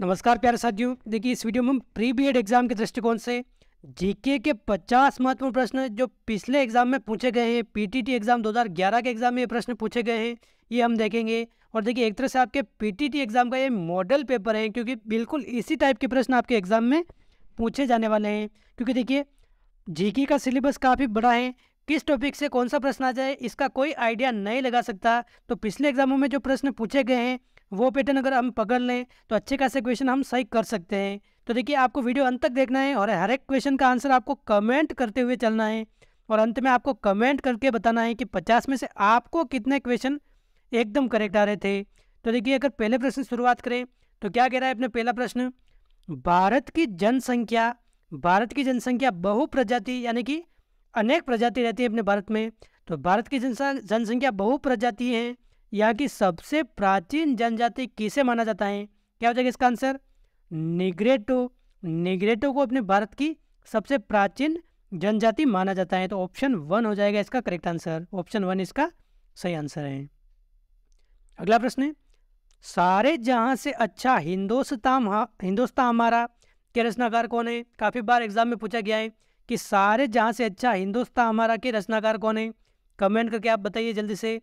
नमस्कार प्यारे साथियों देखिए इस वीडियो में हम प्री बी एग्ज़ाम के दृष्टिकोण से जीके के 50 महत्वपूर्ण प्रश्न जो पिछले एग्ज़ाम में पूछे गए हैं पीटीटी एग्ज़ाम 2011 के एग्ज़ाम में ये प्रश्न पूछे गए हैं ये हम देखेंगे और देखिए एक तरह से आपके पीटीटी एग्ज़ाम का ये मॉडल पेपर है क्योंकि बिल्कुल इसी टाइप के प्रश्न आपके एग्ज़ाम में पूछे जाने वाले हैं क्योंकि देखिए जीके का सिलेबस काफ़ी बड़ा है किस टॉपिक से कौन सा प्रश्न आ जाए इसका कोई आइडिया नहीं लगा सकता तो पिछले एग्ज़ामों में जो प्रश्न पूछे गए हैं वो पैटर्न अगर हम पकड़ लें तो अच्छे खासे क्वेश्चन हम सही कर सकते हैं तो देखिए आपको वीडियो अंत तक देखना है और हर एक क्वेश्चन का आंसर आपको कमेंट करते हुए चलना है और अंत में आपको कमेंट करके बताना है कि पचास में से आपको कितने क्वेश्चन एकदम करेक्ट आ रहे थे तो देखिए अगर पहले प्रश्न शुरुआत करें तो क्या कह रहा है अपने पहला प्रश्न भारत की जनसंख्या भारत की जनसंख्या बहु प्रजाति यानी कि अनेक प्रजाति रहती है अपने भारत में तो भारत की जनसंख्या बहु प्रजाति है यहाँ की सबसे प्राचीन जनजाति किसे माना जाता है क्या हो जाएगा इसका आंसर निग्रेटो निग्रेटो को अपने भारत की सबसे प्राचीन जनजाति माना जाता है तो ऑप्शन वन हो जाएगा इसका करेक्ट आंसर ऑप्शन वन इसका सही आंसर है अगला प्रश्न है सारे जहाँ से अच्छा हिंदोस्तान हिंदोस्तान हमारा के रचनाकार कौन है काफ़ी बार एग्जाम में पूछा गया है कि सारे जहाँ से अच्छा हिंदोस्तान हमारा के रचनाकार कौन है कमेंट करके आप बताइए जल्दी से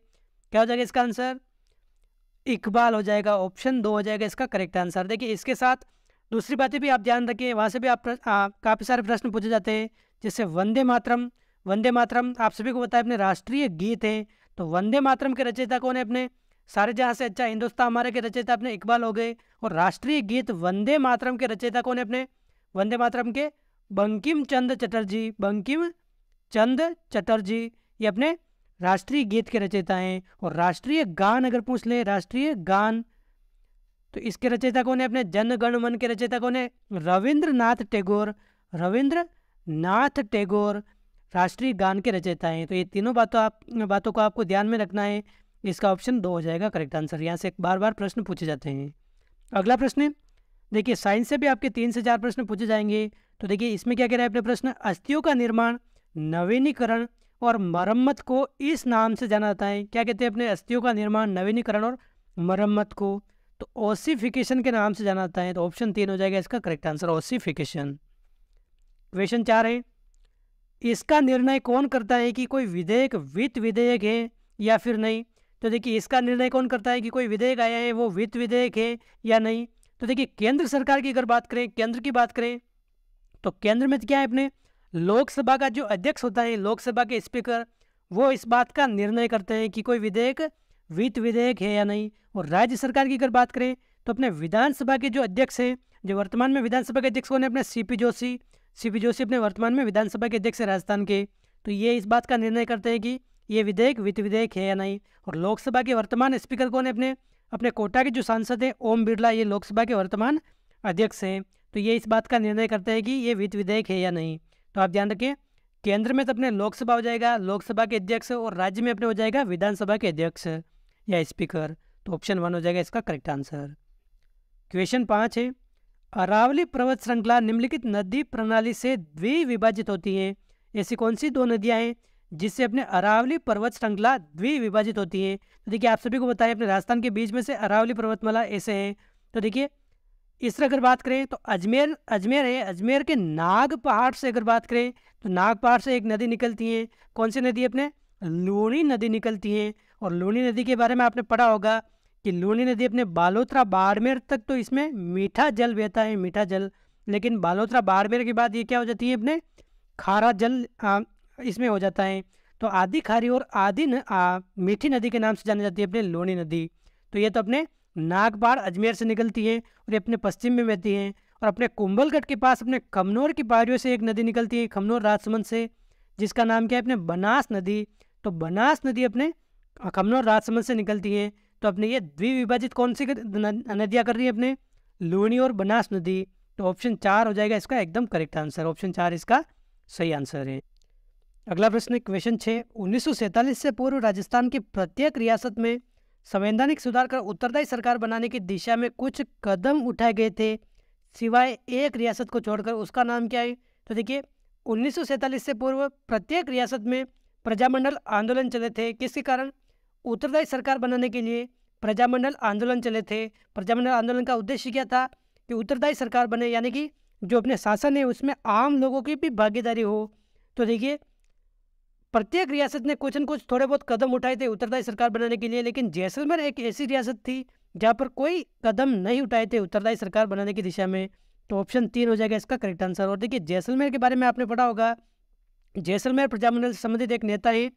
क्या हो जाएगा इसका आंसर इकबाल हो जाएगा ऑप्शन दो हो जाएगा इसका करेक्ट आंसर देखिए इसके साथ दूसरी बातें भी आप ध्यान रखिए वहाँ से भी आप काफ़ी सारे प्रश्न पूछे जाते हैं जैसे वंदे मातरम वंदे मातरम आप सभी को बताया अपने राष्ट्रीय गीत है तो वंदे मातरम के रचयिता कौन है अपने सारे जहाँ से अच्छा हिंदुस्तान हमारे के रचयिता अपने इकबाल हो गए और राष्ट्रीय गीत वंदे मातरम के रचयिता कौन है अपने वंदे मातरम के बंकिम चंद चटर्जी बंकिम चंद चटर्जी ये अपने राष्ट्रीय गीत के रचयिता हैं और राष्ट्रीय गान अगर पूछ ले राष्ट्रीय गान तो इसके रचयिता कौन है अपने जनगण मन के रचयिता कौन है रविंद्रनाथ टैगोर रविंद्र नाथ टैगोर राष्ट्रीय गान के रचयिता हैं तो ये तीनों बातों आप बातों को आपको ध्यान में रखना है इसका ऑप्शन दो हो जाएगा करेक्ट आंसर यहाँ से बार बार प्रश्न पूछे जाते हैं अगला प्रश्न देखिए साइंस से भी आपके तीन से चार प्रश्न पूछे जाएंगे तो देखिए इसमें क्या कह रहे हैं अपने प्रश्न अस्थियों का निर्माण नवीनीकरण और मरम्मत को इस नाम से जाना जाता है क्या कहते हैं अपने अस्थियों का निर्माण नवीनीकरण और मरम्मत को तो ओसिफिकेशन के नाम से जाना जाता है तो ऑप्शन तीन हो जाएगा इसका करेक्ट आंसर ओसिफिकेशन क्वेश्चन चार है इसका निर्णय कौन करता है कि कोई विधेयक वित्त विधेयक है या फिर नहीं तो देखिए इसका निर्णय कौन करता है कि कोई विधेयक आया है वो वित्त विधेयक है या नहीं तो देखिए केंद्र सरकार की अगर बात करें केंद्र की बात करें तो केंद्र में क्या है अपने लोकसभा का जो अध्यक्ष होता है लोकसभा के स्पीकर वो इस बात का निर्णय करते हैं कि कोई विधेयक वित्त विधेयक है या नहीं और राज्य सरकार की अगर बात करें तो अपने विधानसभा के जो अध्यक्ष हैं जो वर्तमान में विधानसभा के अध्यक्ष कौन है अपने सीपी जोशी सीपी जोशी अपने वर्तमान में विधानसभा के अध्यक्ष हैं राजस्थान के तो ये इस बात का निर्णय करते हैं कि ये विधेयक वित्त विधेयक है या नहीं और लोकसभा के वर्तमान स्पीकर कौन है अपने अपने कोटा के जो सांसद हैं ओम बिरला ये लोकसभा के वर्तमान अध्यक्ष हैं तो ये इस बात का निर्णय करते हैं कि ये वित्त विधेयक है या नहीं तो आप ध्यान रखिए केंद्र में तो अपने लोकसभा हो जाएगा लोकसभा के अध्यक्ष और राज्य में अपने हो जाएगा विधानसभा के अध्यक्ष या स्पीकर तो ऑप्शन वन हो जाएगा इसका करेक्ट आंसर क्वेश्चन पाँच है अरावली पर्वत श्रृंखला निम्नलिखित नदी प्रणाली से द्विविभाजित होती है ऐसी कौन सी दो नदियाँ हैं जिससे अपने अरावली पर्वत श्रृंखला द्विविभाजित होती है तो देखिए आप सभी को बताएं अपने राजस्थान के बीच में से अरावली पर्वतमाला ऐसे हैं तो देखिए तरह अगर बात करें तो अजमेर अजमेर है अजमेर के नाग पहाड़ से अगर बात करें तो नाग पहाड़ से एक नदी निकलती है कौन सी नदी अपने लूणी नदी निकलती है और लूणी नदी के बारे में आपने पढ़ा होगा कि लूणी नदी अपने बालोत्रा बाड़मेर तक तो इसमें मीठा जल बहता है मीठा जल लेकिन बालोत्रा बाड़मेर के बाद ये क्या हो जाती है अपने खारा जल इसमें हो जाता है तो आधी खारी और आधी न, मीठी नदी के नाम से जानी जाती है अपने लोणी नदी तो ये तो अपने नागबाड़ अजमेर से निकलती है और ये अपने पश्चिम में बहती है और अपने कुंभलगढ़ के पास अपने खमनौर की पहाड़ियों से एक नदी निकलती है खमनौर राजसमंद से जिसका नाम क्या है अपने बनास नदी तो बनास नदी अपने खमनौर राजसमंद से निकलती है तो अपने ये द्विविभाजित कौन सी नदियाँ कर रही है अपने लूणी और बनास नदी तो ऑप्शन चार हो जाएगा इसका एकदम करेक्ट आंसर ऑप्शन चार इसका सही आंसर है अगला प्रश्न क्वेश्चन छः उन्नीस से पूर्व राजस्थान की प्रत्येक रियासत में संवैधानिक सुधार कर उत्तरदायी सरकार बनाने की दिशा में कुछ कदम उठाए गए थे सिवाय एक रियासत को छोड़कर उसका नाम क्या है तो देखिए उन्नीस से पूर्व प्रत्येक रियासत में प्रजामंडल आंदोलन चले थे किसके कारण उत्तरदायी सरकार बनाने के लिए प्रजामंडल आंदोलन चले थे प्रजामंडल आंदोलन का उद्देश्य क्या था कि उत्तरदायी सरकार बने यानी कि जो अपने शासन है उसमें आम लोगों की भी भागीदारी हो तो देखिए प्रत्येक रियासत ने कुछ न कुछ थोड़े बहुत कदम उठाए थे उत्तरदायी सरकार बनाने के लिए लेकिन जैसलमेर एक ऐसी रियासत थी जहाँ पर कोई कदम नहीं उठाए थे उत्तरदायी सरकार बनाने की दिशा में तो ऑप्शन तीन हो जाएगा इसका करेक्ट आंसर और देखिए जैसलमेर के बारे में आपने पढ़ा होगा जैसलमेर प्रजामंडल से संबंधित एक नेता है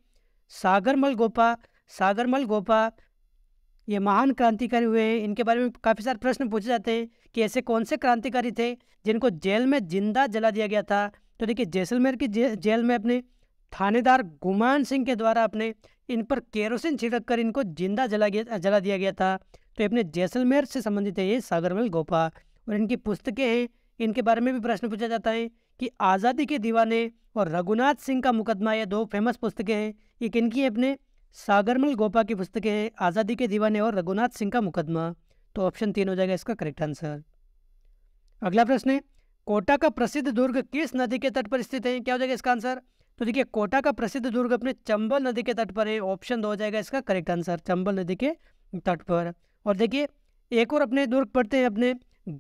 सागरमल गोपा सागरमल गोपा ये महान क्रांतिकारी हुए हैं इनके बारे में काफ़ी सारे प्रश्न पूछे जाते हैं कि ऐसे कौन से क्रांतिकारी थे जिनको जेल में जिंदा जला दिया गया था तो देखिए जैसलमेर की जे, जेल में अपने थानेदार गुमान सिंह के द्वारा अपने इन पर केरोसिन छिड़क कर इनको जिंदा जला गया जला दिया गया था तो अपने जैसलमेर से संबंधित है ये सागरमल गोपा और इनकी पुस्तकें हैं इनके बारे में भी प्रश्न पूछा जाता है कि आज़ादी के दीवाने और रघुनाथ सिंह का मुकदमा ये दो फेमस पुस्तकें हैं ये किन की है अपने सागरमल गोपा की पुस्तकें हैं आज़ादी के दीवाने और रघुनाथ सिंह का मुकदमा तो ऑप्शन तीन हो जाएगा इसका करेक्ट आंसर अगला प्रश्न है कोटा का प्रसिद्ध दुर्ग किस नदी के तट पर स्थित है क्या हो जाएगा इसका आंसर तो देखिए कोटा का प्रसिद्ध दुर्ग अपने चंबल नदी के तट पर है ऑप्शन दो हो जाएगा इसका करेक्ट आंसर चंबल नदी के तट पर और देखिए एक और अपने दुर्ग पढ़ते हैं अपने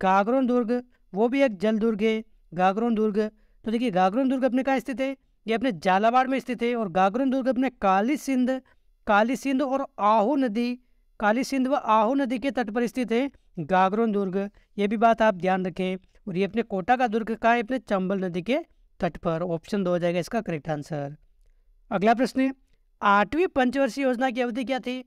गागरोन दुर्ग वो भी एक जल दुर्ग है गागरोन दुर्ग तो देखिए गागरोन दुर्ग अपने कहाँ स्थित है ये अपने झालावाड़ में स्थित है और गागरोन दुर्ग अपने काली सिंध काली सिंध और आहू नदी काली सिंध व आहू नदी के तट पर स्थित है गागरोन दुर्ग ये भी बात आप ध्यान रखें और ये अपने कोटा का दुर्ग कहाँ है अपने चंबल नदी के तट पर ऑप्शन दो हो जाएगा इसका करेक्ट आंसर अगला प्रश्न है आठवीं पंचवर्षीय योजना की अवधि क्या थी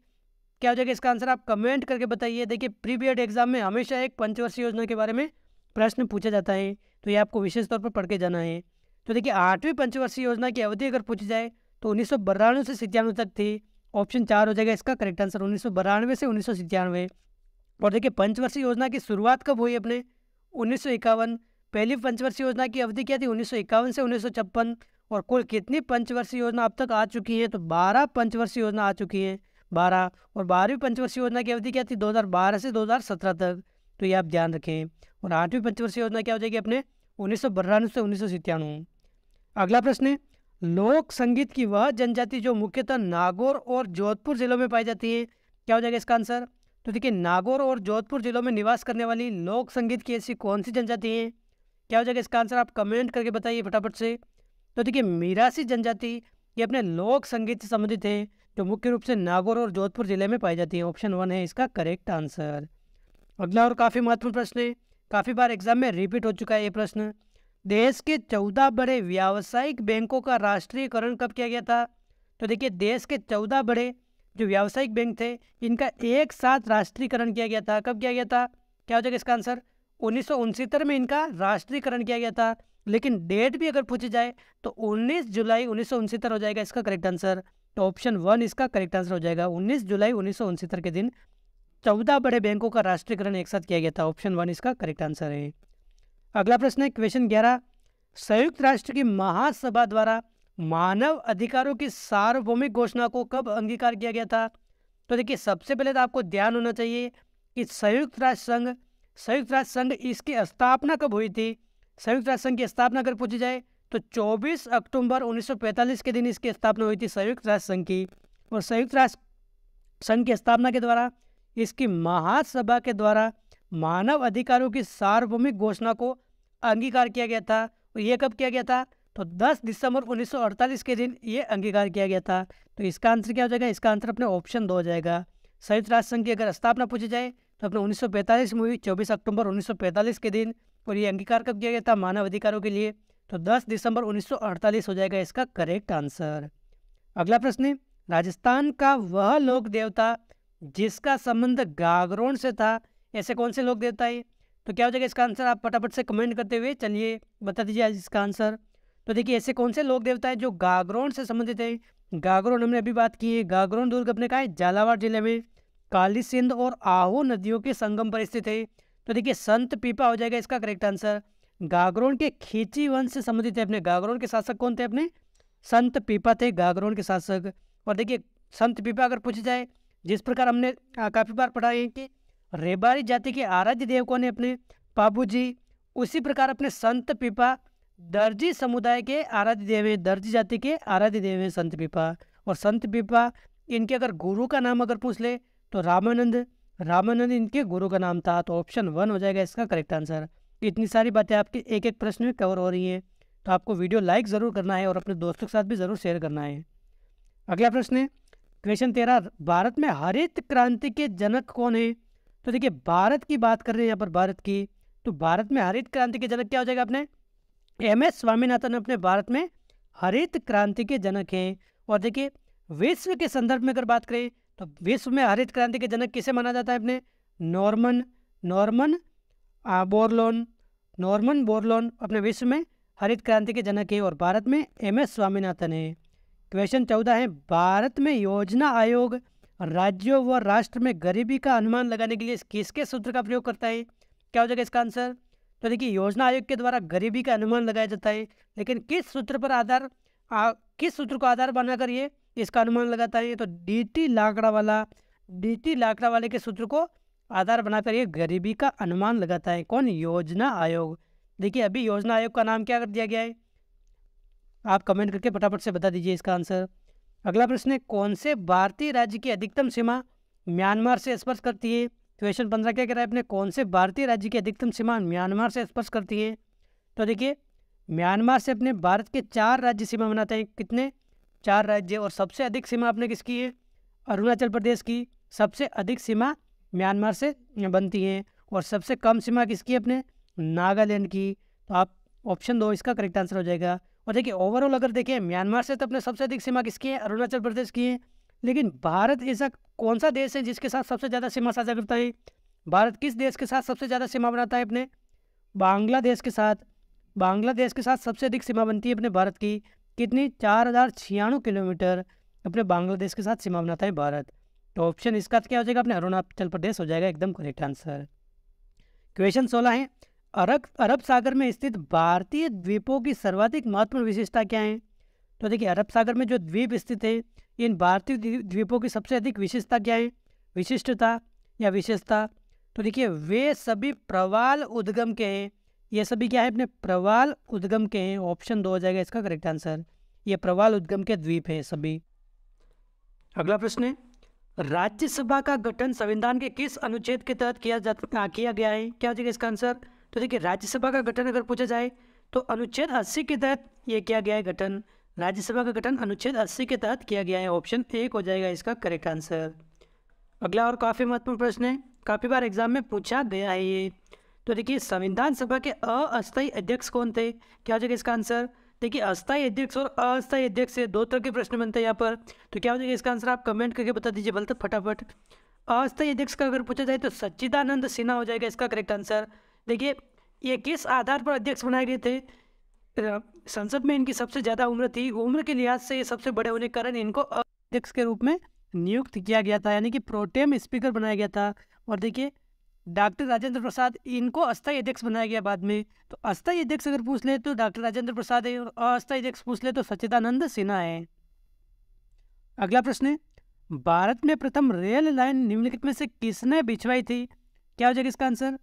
क्या हो जाएगा इसका आंसर आप कमेंट करके बताइए देखिए प्री बी एग्जाम में हमेशा एक पंचवर्षीय योजना के बारे में प्रश्न पूछा जाता है तो ये आपको विशेष तौर पर पढ़ के जाना है तो देखिए आठवीं पंचवर्षीय योजना की अवधि अगर पूछी जाए तो उन्नीस से सितानवे तक थी ऑप्शन चार हो जाएगा इसका करेक्ट आंसर उन्नीस से उन्नीस और देखिए पंचवर्षीय योजना की शुरुआत कब हुई अपने उन्नीस पहली पंचवर्षीय योजना की अवधि क्या थी उन्नीस से उन्नीस और कुल कितनी पंचवर्षीय योजना अब तक आ चुकी है तो बारह पंचवर्षीय योजना आ चुकी है बारह और बारहवीं पंचवर्षीय योजना की अवधि क्या थी 2012 से 2017 तक तो ये आप ध्यान रखें और आठवीं पंचवर्षीय योजना क्या हो जाएगी अपने उन्नीस से उन्नीस अगला प्रश्न है लोक संगीत की वह जनजाति जो मुख्यतः नागौर और जोधपुर जिलों में पाई जाती है क्या हो जाएगा इसका आंसर तो देखिए नागौर और जोधपुर जिलों में निवास करने वाली लोक संगीत की ऐसी कौन सी जनजाति है क्या हो जाएगा इसका आंसर आप कमेंट करके बताइए फटाफट से तो देखिए मीरासी जनजाति ये अपने लोक संगीत से संबंधित है जो मुख्य रूप से नागौर और जोधपुर जिले में पाई जाती है ऑप्शन वन है इसका करेक्ट आंसर अगला और काफ़ी महत्वपूर्ण प्रश्न है काफ़ी बार एग्जाम में रिपीट हो चुका है ये प्रश्न देश के चौदह बड़े व्यावसायिक बैंकों का राष्ट्रीयकरण कब किया गया था तो देखिए देश के चौदह बड़े जो व्यावसायिक बैंक थे इनका एक साथ राष्ट्रीयकरण किया गया था कब किया गया था क्या हो जाएगा इसका आंसर उन्नीस में इनका राष्ट्रीयकरण किया गया था लेकिन डेट भी अगर पूछी जाए तो 19 जुलाई उन्नीस हो जाएगा इसका करेक्ट आंसर तो ऑप्शन वन इसका करेक्ट आंसर हो जाएगा 19 जुलाई उन्नीस के दिन चौदह बड़े बैंकों का राष्ट्रीयकरण एक साथ किया गया था ऑप्शन वन इसका करेक्ट आंसर है अगला प्रश्न है क्वेश्चन ग्यारह संयुक्त राष्ट्र की महासभा द्वारा मानव अधिकारों की सार्वभौमिक घोषणा को कब अंगीकार किया गया था तो देखिए सबसे पहले तो आपको ध्यान होना चाहिए कि संयुक्त राष्ट्र संघ संयुक्त राष्ट्र संघ इसकी स्थापना कब हुई थी संयुक्त राष्ट्र संघ की स्थापना अगर पूछी जाए तो 24 अक्टूबर 1945 के दिन इसकी स्थापना हुई थी संयुक्त राष्ट्र संघ की और संयुक्त राष्ट्र संघ की स्थापना के द्वारा इसकी महासभा के द्वारा मानव अधिकारों की सार्वभौमिक घोषणा को अंगीकार किया गया था और ये कब किया गया था तो 10 दिसंबर 1948 के दिन ये अंगीकार किया गया था तो इसका आंसर क्या हो जाएगा इसका आंसर अपने ऑप्शन दो हो जाएगा संयुक्त राष्ट्र संघ की अगर स्थापना पूछी जाए तो मतलब अपने उन्नीस मूवी 24 अक्टूबर 1945 के दिन और ये अंगीकार कब किया गया था मानव अधिकारों के लिए तो 10 दिसंबर 1948 हो जाएगा इसका करेक्ट आंसर अगला प्रश्न है राजस्थान का वह लोक देवता जिसका संबंध गागरोन से था ऐसे कौन से लोक देवता है तो क्या हो जाएगा इसका आंसर आप फटाफट से कमेंट करते हुए चलिए बता दीजिए आज इसका आंसर तो देखिए ऐसे कौन से लोक देवता है जो गागरोन से संबंधित है गागरोन हमने अभी बात की है गागरोन दुर्ग अपने कहा है झालावाड़ जिले में काली सिंध और आहो नदियों के संगम पर स्थित है तो देखिए संत पीपा हो जाएगा इसका करेक्ट आंसर गागरोन के खींची वंश से संबंधित है अपने गागरोन के शासक कौन थे अपने संत पीपा थे गागरोन के शासक और देखिए संत पीपा अगर पूछ जाए जिस प्रकार हमने काफ़ी बार पढ़ा है कि रेबारी जाति के आराध्य देव कौन है अपने पापू जी उसी प्रकार अपने संत पीपा दर्जी समुदाय के आराध्य देव हैं दर्जी जाति के आराध्य देव हैं संत पीपा और संत पीपा इनके अगर गुरु का नाम अगर पूछ ले तो रामानंद रामानंद इनके गुरु का नाम था तो ऑप्शन वन हो जाएगा इसका करेक्ट आंसर इतनी सारी बातें आपके एक एक प्रश्न में कवर हो रही हैं तो आपको वीडियो लाइक ज़रूर करना है और अपने दोस्तों के साथ भी ज़रूर शेयर करना है अगला प्रश्न है क्वेश्चन तेरह भारत में हरित क्रांति के जनक कौन है तो देखिए भारत की बात कर रहे हैं यहाँ पर भारत की तो भारत में हरित क्रांति के जनक क्या हो जाएगा अपने एम एस स्वामीनाथन अपने भारत में हरित क्रांति के जनक हैं और देखिए विश्व के संदर्भ में अगर बात करें तो विश्व में हरित क्रांति के जनक किसे माना जाता है अपने Norman Norman Borlaug Norman Borlaug अपने विश्व में हरित क्रांति के जनक है और भारत में एम एस स्वामीनाथन है क्वेश्चन चौदह है भारत में योजना आयोग राज्यों व राष्ट्र में गरीबी का अनुमान लगाने के लिए किसके सूत्र का प्रयोग करता है क्या हो जाएगा इसका आंसर तो देखिए योजना आयोग के द्वारा गरीबी का अनुमान लगाया जाता है लेकिन किस सूत्र पर आधार आ, किस सूत्र को आधार बनाकर ये इसका अनुमान लगाता है तो डी टी लाकड़ा वाला डी टी लाकड़ा वाले के सूत्र को आधार बनाकर ये गरीबी का अनुमान लगाता है कौन योजना आयोग देखिए अभी योजना आयोग का नाम क्या कर दिया गया है आप कमेंट करके फटाफट से बता दीजिए इसका आंसर अगला प्रश्न है कौन से भारतीय राज्य की अधिकतम सीमा म्यांमार से स्पर्श करती है क्वेश्चन पंद्रह क्या कह रहा है अपने कौन से भारतीय राज्य की अधिकतम सीमा म्यांमार से स्पर्श करती है तो देखिए म्यांमार से अपने भारत के चार राज्य सीमा बनाते हैं कितने चार राज्य और सबसे अधिक सीमा आपने किसकी है अरुणाचल प्रदेश की सबसे अधिक सीमा म्यांमार से बनती है और सबसे कम सीमा किसकी है अपने नागालैंड की तो आप ऑप्शन दो इसका करेक्ट आंसर हो जाएगा और देखिए ओवरऑल अगर देखें म्यांमार से तो अपने सबसे अधिक सीमा किसकी है अरुणाचल प्रदेश की है लेकिन भारत ऐसा कौन सा देश है जिसके साथ सबसे ज़्यादा सीमा साझा करता है भारत किस देश के साथ सबसे ज़्यादा सीमा बनाता है अपने बांग्लादेश के साथ बांग्लादेश के साथ सबसे अधिक सीमा बनती है अपने भारत की कितनी चार हज़ार छियानवे किलोमीटर अपने बांग्लादेश के साथ सीमा बनाता है भारत तो ऑप्शन इसका क्या हो जाएगा अपने अरुणाचल प्रदेश हो जाएगा एकदम करेक्ट आंसर क्वेश्चन सोलह है अरब अरब सागर में स्थित भारतीय द्वीपों की सर्वाधिक महत्वपूर्ण विशेषता क्या है तो देखिए अरब सागर में जो द्वीप स्थित है इन भारतीय द्वीपों की सबसे अधिक विशेषता क्या है विशिष्टता या विशेषता तो देखिए वे सभी प्रवाल उद्गम के हैं ये सभी क्या है अपने प्रवाल उद्गम के हैं ऑप्शन दो हो जाएगा इसका करेक्ट आंसर ये प्रवाल उद्गम के द्वीप हैं सभी अगला प्रश्न है राज्यसभा का गठन संविधान के किस अनुच्छेद के तहत किया जाता किया गया है क्या हो जाएगा इसका आंसर तो देखिए राज्यसभा का गठन अगर पूछा जाए तो अनुच्छेद अस्सी के तहत ये किया गया है गठन राज्यसभा का गठन अनुच्छेद अस्सी के तहत किया गया है ऑप्शन एक हो जाएगा इसका करेक्ट आंसर अगला और काफ़ी महत्वपूर्ण प्रश्न है काफ़ी बार एग्जाम में पूछा गया है ये तो देखिए संविधान सभा के अस्थायी अध्यक्ष कौन थे क्या हो जाएगा इसका आंसर देखिए अस्थायी अध्यक्ष और अस्थायी अध्यक्ष से दो तरह के प्रश्न बनते हैं यहाँ पर तो क्या हो जाएगा इसका आंसर आप कमेंट करके बता दीजिए बलते तो फटाफट अस्थायी अध्यक्ष का अगर पूछा जाए तो सच्चिदानंद सिन्हा हो जाएगा इसका करेक्ट आंसर देखिए ये किस आधार पर अध्यक्ष बनाए गए थे संसद में इनकी सबसे ज़्यादा उम्र थी उम्र के लिहाज से ये सबसे बड़े होने के कारण इनको अध्यक्ष के रूप में नियुक्त किया गया था यानी कि प्रोटेम स्पीकर बनाया गया था और देखिए डॉक्टर राजेंद्र प्रसाद इनको अस्थाई अध्यक्ष बनाया गया बाद में तो अस्थाई अध्यक्ष अगर पूछ ले तो डॉक्टर राजेंद्र प्रसाद है और अस्थाई अध्यक्ष पूछ ले तो सचिदानंद सिन्हा है अगला प्रश्न है भारत में प्रथम रेल लाइन निम्नलिखित में से किसने बिछवाई थी क्या हो जाएगा इसका आंसर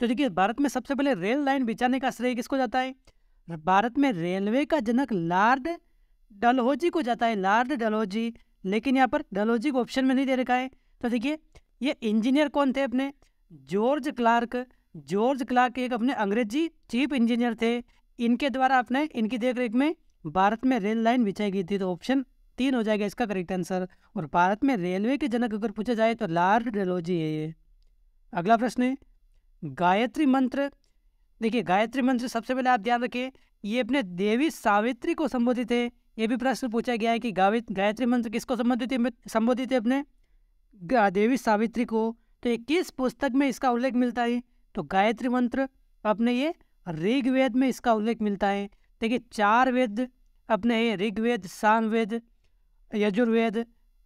तो देखिए भारत में सबसे पहले रेल लाइन बिछाने का श्रेय किसको जाता है भारत में रेलवे का जनक लार्ड डलहौजी को जाता है लार्ड डलहौजी लेकिन यहाँ पर डलहौजी को ऑप्शन में नहीं दे रखा है तो देखिए ये इंजीनियर कौन थे अपने जॉर्ज क्लार्क जॉर्ज क्लार्क एक अपने अंग्रेजी चीफ इंजीनियर थे इनके द्वारा अपने इनकी देखरेख में भारत में रेल लाइन बिछाई गई थी तो ऑप्शन तीन हो जाएगा इसका करेक्ट आंसर और भारत में रेलवे के जनक अगर पूछा जाए तो लार्ड डेलोजी है ये अगला प्रश्न है गायत्री मंत्र देखिए गायत्री मंत्र सबसे पहले आप ध्यान रखिए ये अपने देवी सावित्री को संबोधित है ये भी प्रश्न पूछा गया है कि गावित गायत्री मंत्र किसको संबोधित संबोधित है अपने देवी सावित्री को तो किस पुस्तक में इसका उल्लेख मिलता है तो गायत्री मंत्र अपने ये ऋग्वेद में इसका उल्लेख मिलता है देखिए चार वेद अपने ये ऋग्वेद सामवेद यजुर्वेद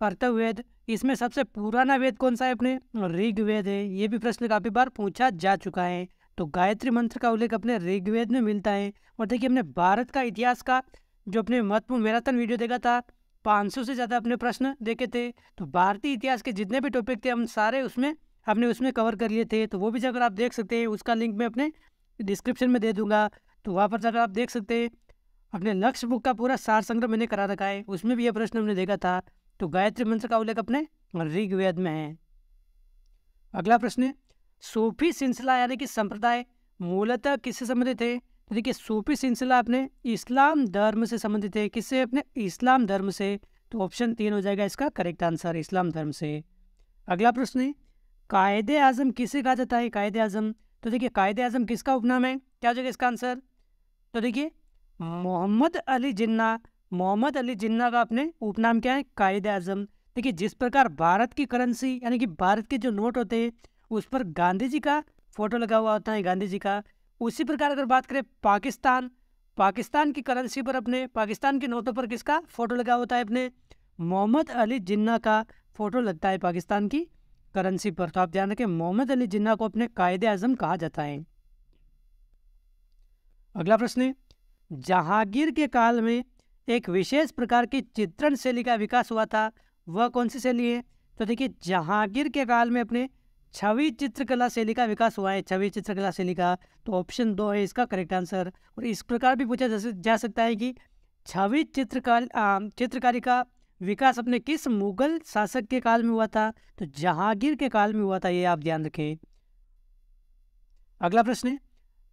अर्थवेद इसमें सबसे पुराना वेद कौन सा है अपने ऋग्वेद है ये भी प्रश्न काफ़ी बार पूछा जा चुका है तो गायत्री मंत्र का उल्लेख अपने ऋग्वेद में मिलता है और देखिए अपने भारत का इतिहास का जो अपने महत्वपूर्ण मैराथन वीडियो देखा था 500 से ज़्यादा अपने प्रश्न देखे थे तो भारतीय इतिहास के जितने भी टॉपिक थे हम सारे उसमें हमने उसमें कवर कर लिए थे तो वो भी जाकर आप देख सकते हैं उसका लिंक मैं अपने डिस्क्रिप्शन में दे दूंगा तो वहाँ पर जाकर आप देख सकते हैं अपने लक्ष्य बुक का पूरा सार संग्रह मैंने करा रखा है उसमें भी यह प्रश्न हमने देखा था तो गायत्री मंत्र का उल्लेख अपने ऋग्वेद में है अगला प्रश्न सूफी सिलसिला यानी कि संप्रदाय मूलतः किससे संबंधित है देखिए सूफी सिलसिला अपने इस्लाम धर्म से संबंधित है किससे अपने इस्लाम धर्म से तो ऑप्शन तीन हो जाएगा इसका करेक्ट आंसर इस्लाम धर्म से अगला प्रश्न है कायद आजम किसे कहा जाता है कायद आजम तो देखिए कायद आजम किसका उपनाम है क्या हो जाएगा इसका आंसर तो देखिए मोहम्मद अली जिन्ना मोहम्मद अली जिन्ना का अपने उपनाम क्या है कायद आजम देखिए जिस प्रकार भारत की करेंसी यानी कि भारत के जो नोट होते हैं उस पर गांधी जी का फोटो लगा हुआ होता है गांधी जी का उसी प्रकार अगर बात करें पाकिस्तान पाकिस्तान की करेंसी पर अपने पाकिस्तान के नोटों पर किसका फ़ोटो लगा होता है अपने मोहम्मद अली जिन्ना का फ़ोटो लगता है पाकिस्तान की करेंसी पर तो आप ध्यान रखें मोहम्मद अली जिन्ना को अपने कायद आजम कहा जाता है अगला प्रश्न है जहांगीर के काल में एक विशेष प्रकार की चित्रण शैली का विकास हुआ था वह कौन सी शैली है तो देखिए जहांगीर के काल में अपने छवि चित्रकला शैली का विकास हुआ है छवि चित्रकला शैली का तो ऑप्शन दो है इसका करेक्ट आंसर और इस प्रकार भी पूछा जा सकता है कि छवि चित्रकाल चित्रकारी का विकास अपने किस मुगल शासक के काल में हुआ था तो जहांगीर के काल में हुआ था ये आप ध्यान रखें अगला प्रश्न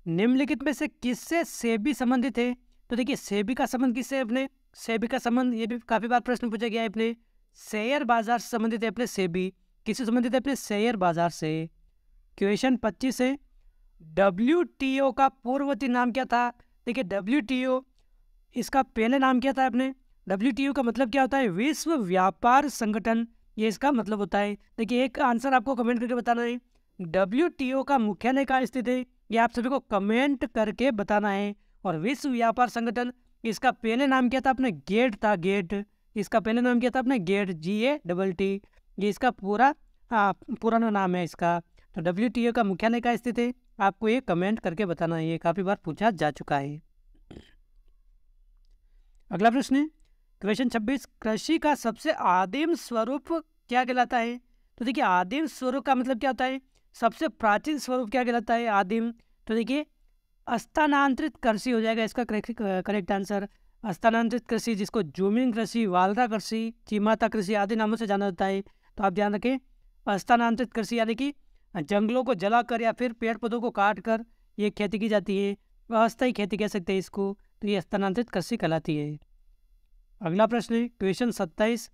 निम्नलिखित में से किससे सेबी संबंधित है तो देखिए सेबी का संबंध किससे अपने सेबी का संबंध ये भी काफ़ी बार प्रश्न पूछा गया है अपने शेयर बाजार से संबंधित है अपने सेबी किससे संबंधित है अपने शेयर बाजार से क्वेश्चन पच्चीस है डब्ल्यू का पूर्ववर्ती नाम क्या था देखिए डब्ल्यू इसका पहले नाम क्या था अपने डब्ल्यू का मतलब क्या होता है विश्व व्यापार संगठन ये इसका मतलब होता है देखिए एक आंसर आपको कमेंट करके बताना है डब्ल्यू का मुख्यालय कहाँ स्थित है ये आप सभी को कमेंट करके बताना है और विश्व व्यापार संगठन इसका पहले नाम क्या था अपने गेट था गेट इसका पहले नाम क्या था अपने GATT G A double T ये इसका पूरा पुराना नाम है इसका तो डब्ल्यू का मुख्यालय कहाँ स्थित है आपको ये कमेंट करके बताना है ये काफ़ी बार पूछा जा चुका है अगला प्रश्न है क्वेश्चन 26 कृषि का सबसे आदिम स्वरूप क्या कहलाता है तो देखिए आदिम स्वरूप का मतलब क्या होता है सबसे प्राचीन स्वरूप क्या कहलाता है आदिम तो देखिए स्थानांतरित कृषि हो जाएगा इसका करेक्ट आंसर स्थानांतरित कृषि जिसको जूमिंग कृषि वालरा कृषि चीमाता कृषि आदि नामों से जाना जाता है तो आप ध्यान रखें स्थानांतरित कृषि यानी कि जंगलों को जलाकर या फिर पेड़ पौधों को काट कर ये खेती की जाती है अस्थायी खेती कह सकते हैं इसको तो ये स्थानांतरित कृषि कहलाती है अगला प्रश्न है क्वेश्चन सत्ताईस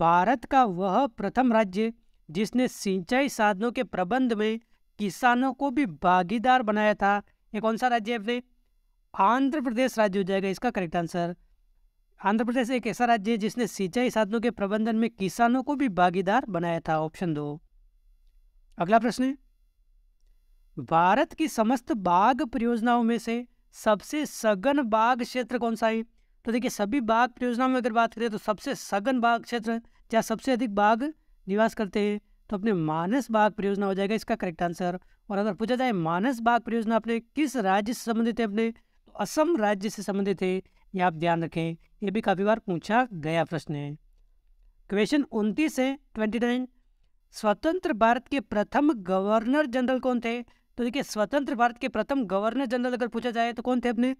भारत का वह प्रथम राज्य जिसने सिंचाई साधनों के प्रबंध में किसानों को भी भागीदार बनाया था ये कौन सा राज्य है अपने आंध्र प्रदेश राज्य हो जाएगा इसका करेक्ट आंसर आंध्र प्रदेश एक ऐसा राज्य है जिसने सिंचाई साधनों के प्रबंधन में किसानों को भी भागीदार बनाया था ऑप्शन दो अगला प्रश्न भारत की समस्त बाघ परियोजनाओं में से सबसे सघन बाघ क्षेत्र कौन सा है तो देखिए सभी बाघ परियोजनाओं में अगर बात करें तो सबसे सघन बाघ क्षेत्र जहाँ सबसे अधिक बाघ निवास करते हैं तो अपने मानस बाघ परियोजना हो जाएगा इसका करेक्ट आंसर और अगर पूछा जाए मानस बाघ परियोजना अपने किस राज्य से संबंधित है अपने तो असम राज्य से संबंधित है ये आप ध्यान रखें ये भी काफ़ी बार पूछा गया प्रश्न है क्वेश्चन उनतीस है ट्वेंटी नाइन स्वतंत्र भारत के प्रथम गवर्नर जनरल कौन थे तो देखिए स्वतंत्र भारत के प्रथम गवर्नर जनरल अगर पूछा जाए तो कौन थे अपने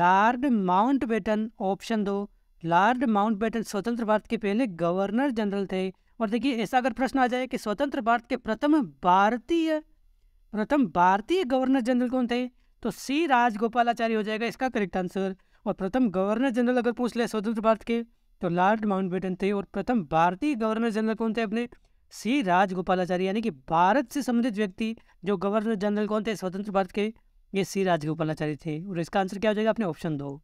लॉर्ड माउंट बेटन ऑप्शन दो लॉर्ड माउंट बेटन स्वतंत्र भारत के पहले गवर्नर जनरल थे और देखिए ऐसा अगर प्रश्न आ जाए कि स्वतंत्र भारत के प्रथम भारतीय प्रथम भारतीय गवर्नर जनरल कौन थे तो सी राजगोपालाचारी हो जाएगा इसका करेक्ट आंसर और प्रथम गवर्नर जनरल अगर पूछ ले स्वतंत्र भारत के तो लॉर्ड माउंटबेटन थे और प्रथम भारतीय गवर्नर जनरल कौन थे अपने सी राजगोपालाचार्य यानी कि भारत से संबंधित व्यक्ति जो गवर्नर जनरल कौन थे स्वतंत्र भारत के ये सी राजगोपालाचार्य थे और इसका आंसर क्या हो जाएगा अपने ऑप्शन दो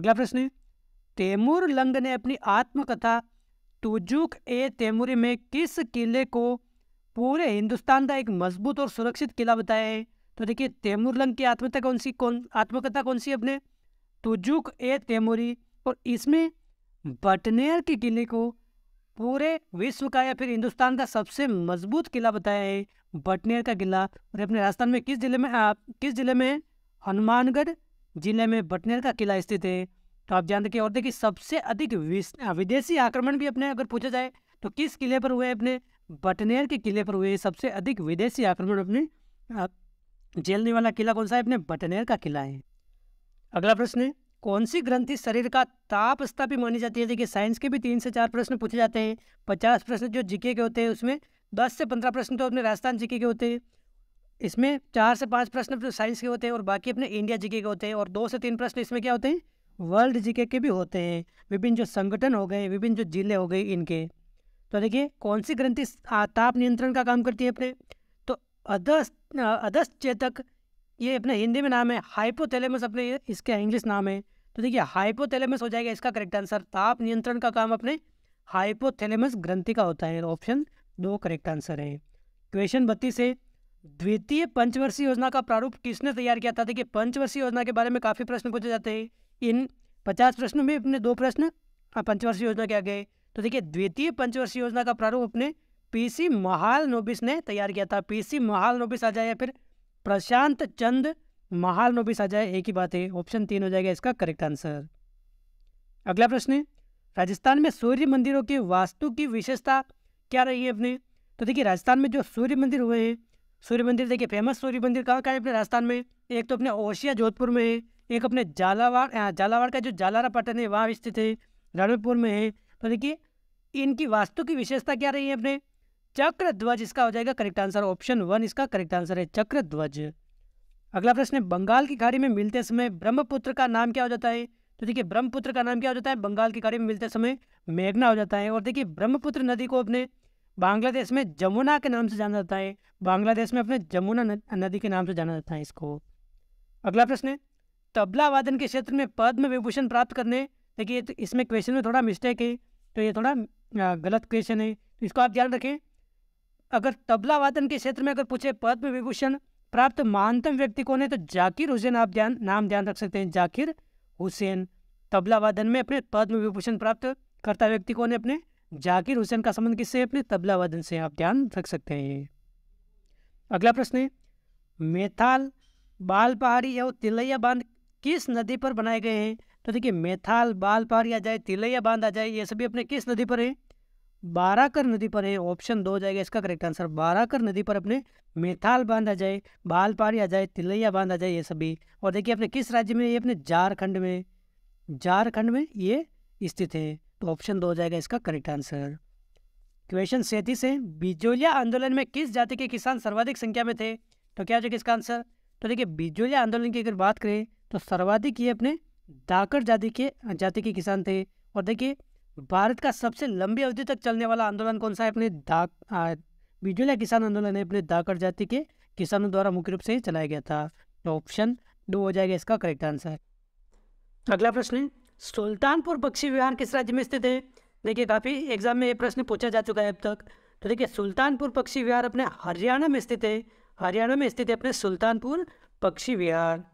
अगला प्रश्न है तैमूर लंग ने अपनी आत्मकथा तुजुक ए तैमूरी में किस किले को पूरे हिंदुस्तान का एक मजबूत और सुरक्षित किला बताया है तो देखिए तैमूर लंग की आत्मकथा कौन सी कौन आत्मकथा कौन सी अपने तुजुक तो ए तैमूरी और इसमें बटनेर के किले को पूरे विश्व का या फिर हिंदुस्तान का सबसे मजबूत किला बताया है बटनेर का किला और अपने राजस्थान में किस जिले में आप किस जिले में हनुमानगढ़ जिले में बटनेर का किला स्थित है तो आप जान रखिए और देखिए सबसे अधिक विदेशी आक्रमण भी अपने अगर पूछा जाए तो किस किले पर हुए अपने बटनेर के किले पर हुए सबसे अधिक विदेशी आक्रमण अपने झेलने वाला किला कौन सा है अपने बटनेर का किला है अगला प्रश्न है कौन सी ग्रंथि शरीर का ताप भी मानी जाती है देखिए साइंस के भी तीन से चार प्रश्न पूछे जाते हैं पचास प्रश्न जो जीके के होते हैं उसमें दस से पंद्रह प्रश्न तो अपने राजस्थान जीके के होते हैं इसमें चार से पाँच प्रश्न तो साइंस के होते हैं और बाकी अपने इंडिया जीके के होते हैं और दो से तीन प्रश्न इसमें क्या होते हैं वर्ल्ड जीके के भी होते हैं विभिन्न जो संगठन हो गए विभिन्न जो जिले हो गए इनके तो देखिए कौन सी ग्रंथि ताप नियंत्रण का काम करती है अपने तो अधस्त अधस्त चेतक ये अपने हिंदी में नाम है हाइपोथैलेमस अपने ये इसका इंग्लिश नाम है तो देखिए हाइपोथैलेमस हो जाएगा इसका करेक्ट आंसर ताप नियंत्रण का काम अपने हाइपोथैलेमस ग्रंथि का होता है ऑप्शन दो करेक्ट आंसर है क्वेश्चन बत्तीस है द्वितीय पंचवर्षीय योजना का प्रारूप किसने तैयार किया था देखिए पंचवर्षीय योजना के बारे में काफ़ी प्रश्न पूछे जाते हैं इन पचास प्रश्नों में अपने दो प्रश्न पंचवर्षीय योजना के आ गए तो देखिए द्वितीय पंचवर्षीय योजना का प्रारूप अपने पीसी महाल नोबिस ने तैयार किया था पीसी महाल नोबिस आ जाए या फिर प्रशांत चंद महाल नोबिस आ जाए एक ही बात है ऑप्शन तीन हो जाएगा इसका करेक्ट आंसर अगला प्रश्न है राजस्थान में सूर्य मंदिरों की वास्तु की विशेषता क्या रही है अपने तो देखिए राजस्थान में जो सूर्य मंदिर हुए हैं सूर्य मंदिर देखिए फेमस सूर्य मंदिर कहाँ कहाँ है अपने राजस्थान में एक तो अपने ओशिया जोधपुर में है एक अपने झालावाड़ झालावाड़ का जो जालारा पटन है वहाँ स्थित है रणपुर में है तो देखिए इनकी वास्तु की विशेषता क्या रही है अपने चक्रध्वज इसका हो जाएगा करेक्ट आंसर ऑप्शन वन इसका करेक्ट आंसर है चक्रध्वज अगला प्रश्न है बंगाल की खाड़ी में मिलते समय ब्रह्मपुत्र का नाम क्या हो जाता है तो देखिए ब्रह्मपुत्र का नाम क्या हो जाता है बंगाल की खाड़ी में मिलते समय मेघना हो जाता है और देखिए ब्रह्मपुत्र नदी को अपने बांग्लादेश में जमुना के नाम से जाना जाता है बांग्लादेश में अपने जमुना नदी के नाम से जाना जाता है इसको अगला प्रश्न है तबला वादन के क्षेत्र में पद्म विभूषण प्राप्त करने देखिए तो इसमें क्वेश्चन में थोड़ा मिस्टेक है तो ये थोड़ा गलत क्वेश्चन है तो इसको आप ध्यान रखें अगर तबला वादन के क्षेत्र में अगर पूछे पद्म विभूषण प्राप्त महानतम व्यक्ति कौन है तो जाकिर हुसैन आप ध्यान नाम ध्यान रख सकते हैं जाकिर हुसैन तबला वादन में अपने पद्म विभूषण प्राप्त करता व्यक्ति कौन है अपने जाकिर हुसैन का संबंध किससे अपने तबला वादन से आप ध्यान रख सकते हैं अगला प्रश्न है मेथाल बाल पहाड़ी एवं तिलैया बांध किस नदी पर बनाए गए हैं तो देखिए मेथाल बाल पहाड़ी आ जाए तिलैया बांध आ जाए ये सभी अपने किस नदी पर है बाराकर नदी पर है ऑप्शन दो हो जाएगा इसका करेक्ट आंसर बाराकर नदी पर अपने मेथाल बांध आ जाए बालपाड़ी आ जाए तिलैया बांध आ जाए ये सभी और देखिए अपने किस राज्य में ये अपने झारखंड में झारखंड में ये स्थित है तो ऑप्शन दो हो जाएगा इसका करेक्ट आंसर क्वेश्चन सैंतीस है बिजोलिया आंदोलन में किस जाति के किसान सर्वाधिक संख्या में थे तो क्या हो जाएगा इसका आंसर तो देखिए बिजोलिया आंदोलन की अगर बात करें तो सर्वाधिक ये अपने धाकर जाति के जाति के किसान थे और देखिए भारत का सबसे लंबी अवधि तक चलने वाला आंदोलन कौन सा है अपने बिजोलिया किसान आंदोलन है अपने दाकर जाति के किसानों द्वारा मुख्य रूप से चलाया गया था तो ऑप्शन दो हो जाएगा इसका करेक्ट आंसर अगला प्रश्न सुल्तानपुर पक्षी विहार किस राज्य में स्थित है देखिए काफ़ी एग्जाम में ये प्रश्न पूछा जा चुका है अब तक तो देखिए सुल्तानपुर पक्षी विहार अपने हरियाणा में स्थित है हरियाणा में स्थित है अपने सुल्तानपुर पक्षी विहार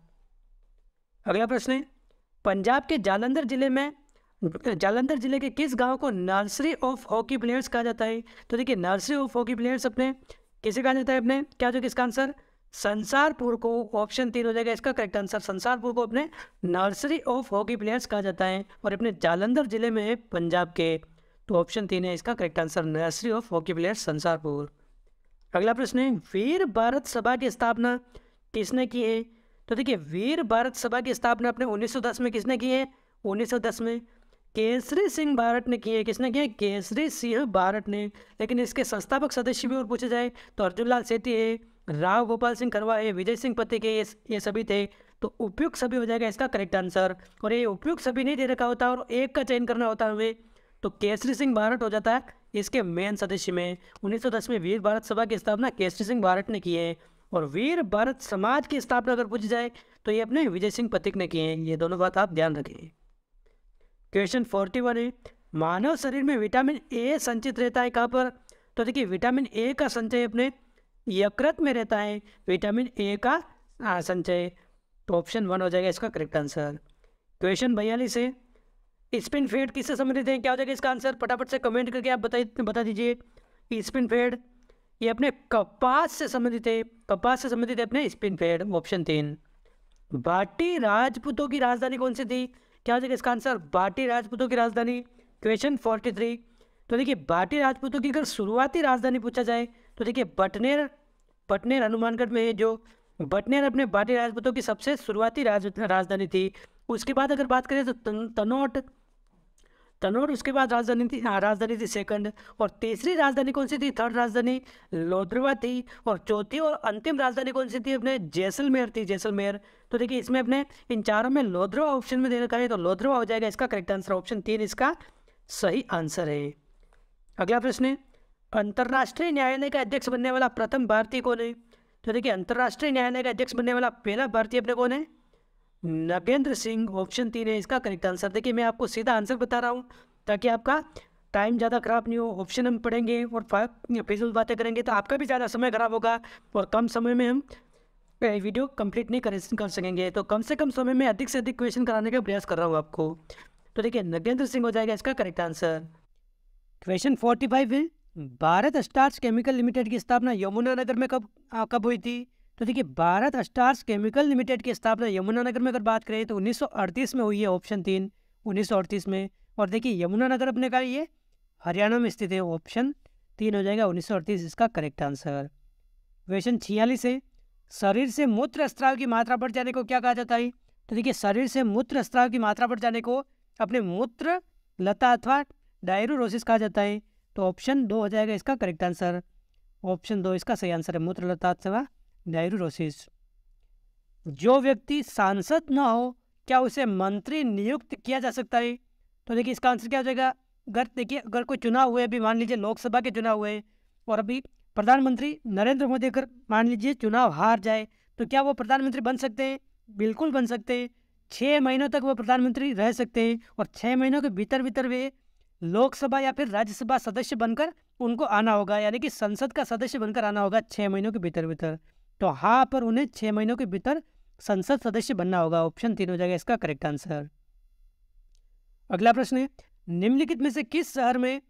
अगला प्रश्न है पंजाब के जालंधर जिले में जालंधर जिले के किस गांव को नर्सरी ऑफ हॉकी प्लेयर्स कहा जाता है तो देखिए नर्सरी ऑफ हॉकी प्लेयर्स अपने किसे कहा जाता है अपने क्या जो किसका आंसर संसारपुर को ऑप्शन तीन हो जाएगा इसका करेक्ट आंसर संसारपुर को अपने नर्सरी ऑफ हॉकी प्लेयर्स कहा जाता है और अपने जालंधर जिले में पंजाब के तो ऑप्शन तीन है इसका correct answer nursery of hockey players Sansarpur अगला प्रश्न है वीर भारत सभा की स्थापना किसने की है तो देखिए वीर भारत सभा की स्थापना अपने 1910 में किसने की है 1910 में केसरी सिंह भारत ने किए किसने किए केसरी सिंह भारत ने लेकिन इसके संस्थापक सदस्य भी और पूछे जाए तो अर्जुनलाल सेठी है राव गोपाल सिंह करवा है विजय सिंह पति के ये ये सभी थे तो उपयुक्त सभी हो जाएगा इसका करेक्ट आंसर और ये उपयुक्त सभी नहीं दे रखा होता और एक का चयन करना होता हमें तो केसरी सिंह भारत हो जाता है इसके मेन सदस्य में उन्नीस में वीर भारत सभा की स्थापना केसरी सिंह भारत ने की है और वीर भारत समाज की स्थापना अगर पूछी जाए तो ये अपने विजय सिंह पतिक ने किए हैं ये दोनों बात आप ध्यान रखें क्वेश्चन फोर्टी वन है मानव शरीर में विटामिन ए संचित रहता है कहाँ पर तो देखिए विटामिन ए का संचय अपने यकृत में रहता है विटामिन ए का संचय तो ऑप्शन वन हो जाएगा इसका करेक्ट आंसर क्वेश्चन बयालीस है स्पिन फेड किससे संबंधित है क्या हो जाएगा इसका आंसर फटाफट से कमेंट करके आप बताइए बता दीजिए स्पिन फेड ये अपने कपास से संबंधित है कपास से संबंधित है अपने स्पिन फेड ऑप्शन तीन भाटी राजपूतों की राजधानी कौन सी थी क्या हो जाएगा इसका आंसर बाटी राजपूतों की राजधानी क्वेश्चन फोर्टी थ्री तो देखिए बाटी राजपूतों की अगर शुरुआती राजधानी पूछा जाए तो देखिए बटनेर बटनेर हनुमानगढ़ में जो बटनेर अपने बाटी राजपूतों की सबसे शुरुआती राजधानी थी उसके बाद अगर बात करें तो तनोट तनोर उसके बाद राजधानी थी हाँ, राजधानी थी सेकंड और तीसरी राजधानी कौन सी थी थर्ड राजधानी लोद्रवा थी और चौथी और अंतिम राजधानी कौन सी थी अपने जैसलमेर थी जैसलमेर तो देखिए इसमें अपने इन चारों में लोद्रवा ऑप्शन में दे रखा है तो लोद्रवा हो जाएगा इसका करेक्ट आंसर ऑप्शन तीन इसका सही आंसर है अगला प्रश्न है अंतर्राष्ट्रीय न्यायालय का अध्यक्ष बनने वाला प्रथम भारतीय कौन है तो देखिए अंतर्राष्ट्रीय न्यायालय का अध्यक्ष बनने वाला पहला भारतीय अपने कौन है नगेंद्र सिंह ऑप्शन तीन है इसका करेक्ट आंसर देखिए मैं आपको सीधा आंसर बता रहा हूँ ताकि आपका टाइम ज़्यादा खराब नहीं हो ऑप्शन हम पढ़ेंगे और फिजूल बातें करेंगे तो आपका भी ज़्यादा समय खराब होगा और कम समय में हम वीडियो कंप्लीट नहीं कर कर सकेंगे तो कम से कम समय में अधिक से अधिक क्वेश्चन कराने का प्रयास कर रहा हूँ आपको तो देखिए नगेंद्र सिंह हो जाएगा इसका correct answer question forty five Bharat stars chemical limited की स्थापना यमुनानगर में कब कब हुई थी तो देखिए भारत स्टार्स केमिकल लिमिटेड की स्थापना यमुनानगर में अगर बात करें तो 1938 में हुई है ऑप्शन तीन 1938 में और देखिए यमुनानगर अपने का ये हरियाणा में स्थित है ऑप्शन तीन हो जाएगा 1938 इसका करेक्ट आंसर क्वेश्चन छियालीस है शरीर से मूत्र स्त्राव की मात्रा बढ़ जाने को क्या कहा जाता है तो देखिए शरीर से मूत्र स्त्राव की मात्रा बढ़ जाने को अपने मूत्र लता अथवा डायरोसिस कहा जाता है तो ऑप्शन दो हो जाएगा इसका करेक्ट आंसर ऑप्शन दो इसका सही आंसर है मूत्र लता अथवा नेहरू रोसिस जो व्यक्ति सांसद न हो क्या उसे मंत्री नियुक्त किया जा सकता है तो देखिए इसका आंसर क्या हो जाएगा अगर देखिए अगर कोई चुनाव हुए अभी मान लीजिए लोकसभा के चुनाव हुए और अभी प्रधानमंत्री नरेंद्र मोदी अगर मान लीजिए चुनाव हार जाए तो क्या वो प्रधानमंत्री बन सकते हैं बिल्कुल बन सकते हैं छः महीनों तक वो प्रधानमंत्री रह सकते हैं और छः महीनों के भीतर भीतर वे लोकसभा या फिर राज्यसभा सदस्य बनकर उनको आना होगा यानी कि संसद का सदस्य बनकर आना होगा छः महीनों के भीतर भीतर तो हाँ पर उन्हें छः महीनों के भीतर संसद सदस्य बनना होगा ऑप्शन तीन हो जाएगा इसका करेक्ट आंसर अगला प्रश्न है निम्नलिखित में से किस शहर में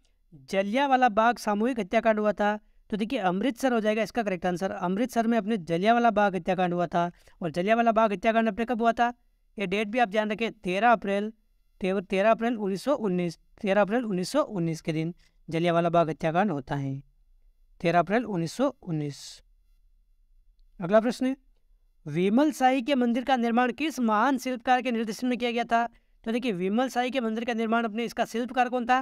जलियावाला बाग सामूहिक हत्याकांड हुआ था तो देखिए अमृतसर हो जाएगा इसका करेक्ट आंसर अमृतसर में अपने जलियावाला बाग हत्याकांड हुआ था और जलियावाला बाग हत्याकांड अपने कब हुआ था ये डेट भी आप ध्यान रखें तेरह अप्रैल तेरह अप्रैल उन्नीस सौ उन्नीस तेरह अप्रैल उन्नीस सौ उन्नीस के दिन जलियावाला बाग हत्याकांड होता है तेरह अप्रैल उन्नीस सौ उन्नीस अगला प्रश्न है विमल साई के मंदिर का निर्माण किस महान शिल्पकार के निर्देशन में किया गया था तो देखिए विमल साई के मंदिर का निर्माण अपने इसका शिल्पकार कौन था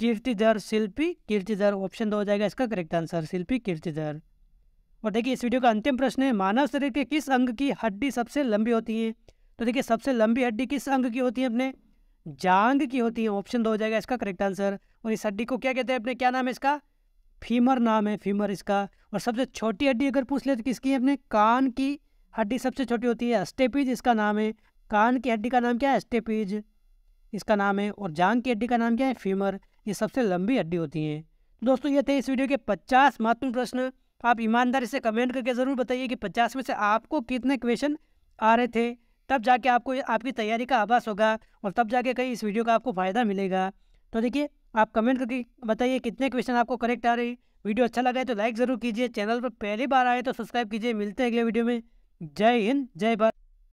कीर्तिधर शिल्पी कीर्तिधर ऑप्शन दो हो जाएगा इसका करेक्ट आंसर शिल्पी कीर्तिधर और देखिए इस वीडियो का अंतिम प्रश्न है मानव शरीर के किस अंग की हड्डी सबसे लंबी होती है तो देखिए सबसे लंबी हड्डी किस अंग की होती है अपने जांग की होती है ऑप्शन दो हो जाएगा इसका करेक्ट आंसर और इस हड्डी को क्या कहते हैं अपने क्या नाम है इसका फीमर नाम है फीमर इसका और सबसे छोटी हड्डी अगर पूछ ले तो किसकी है अपने कान की हड्डी सबसे छोटी होती है एस्टेपीज इसका नाम है कान की हड्डी का नाम क्या है एस्टेपीज इसका नाम है और जांग की हड्डी का नाम क्या है फीमर ये सबसे लंबी हड्डी होती हैं तो दोस्तों ये थे इस वीडियो के पचास महत्वपूर्ण प्रश्न आप ईमानदारी से कमेंट करके ज़रूर बताइए कि पचास में से आपको कितने क्वेश्चन आ रहे थे तब जाके आपको आपकी तैयारी का आभास होगा और तब जाके कहीं इस वीडियो का आपको फ़ायदा मिलेगा तो देखिए आप कमेंट करके बताइए कितने क्वेश्चन आपको करेक्ट आ रहे हैं वीडियो अच्छा लगा है तो लाइक ज़रूर कीजिए चैनल पर पहली बार आए तो सब्सक्राइब कीजिए मिलते हैं अगले वीडियो में जय हिंद जय भारत